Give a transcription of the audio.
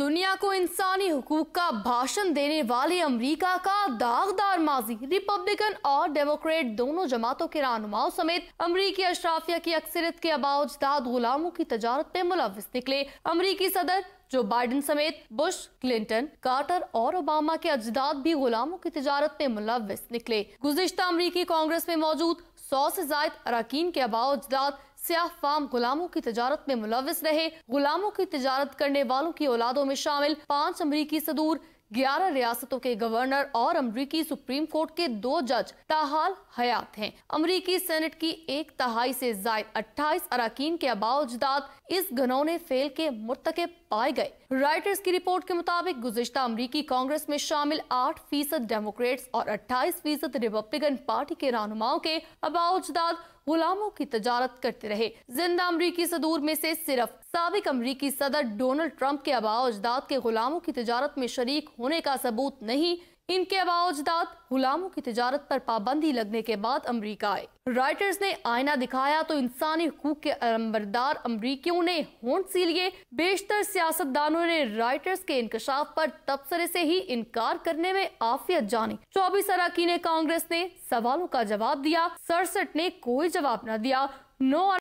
दुनिया को इंसानी हकूक का भाषण देने वाले अमरीका का दागदार माजी रिपब्लिकन और डेमोक्रेट दोनों जमातों के रहनुमाओं समेत अमरीकी अशराफिया की अक्सरियत के अबाउजदाद गुलामों की तजारत में मुलविस निकले अमरीकी सदर जो बाइडन समेत बुश क्लिंटन कार्टर और ओबामा के अजदाद भी गुलामों की तजारत में मुलविस निकले गुजशत अमरीकी कांग्रेस में मौजूद सौ से जायद अरकान के अबाउजदाद सियाह फार्म गुलामों की तजारत में मुलविस रहे गुलामों की तजारत करने वालों की औलादों में शामिल पाँच अमरीकी सदूर ग्यारह रियासतों के गवर्नर और अमरीकी सुप्रीम कोर्ट के दो जज ताहाल हयात हैं। अमरीकी सेनेट की एक तहाई से जायद अट्ठाईस अरकान के आबाओ अजदाद इस घनौने फेल के मुर्तकब पाए गए राइटर्स की रिपोर्ट के मुताबिक गुजशत अमरीकी कांग्रेस में शामिल आठ फीसद डेमोक्रेट्स और अट्ठाईस फीसद रिपब्लिकन पार्टी के रहनुमाओं के आबाओ गुलामों की तजारत करते रहे जिंदा अमरीकी सदूर में से सिर्फ सबक अमरीकी सदर डोनाल्ड ट्रंप के अबाव अजदाद के गुलामों की तजारत में शरीक होने का सबूत नहीं इनके बावजदात गुलामों की तजारत पर पाबंदी लगने के बाद अमरीका आए राइटर्स ने आईना दिखाया तो इंसानी हकूक के अलमबरदार अमरीकियों ने होंट सी लिए बेशतर सियासतदानों ने राइटर्स के इंकशाफ पर तबसरे से ही इनकार करने में आफियत जानी चौबीस अरकिन कांग्रेस ने सवालों का जवाब दिया सड़सठ ने कोई जवाब न दिया नो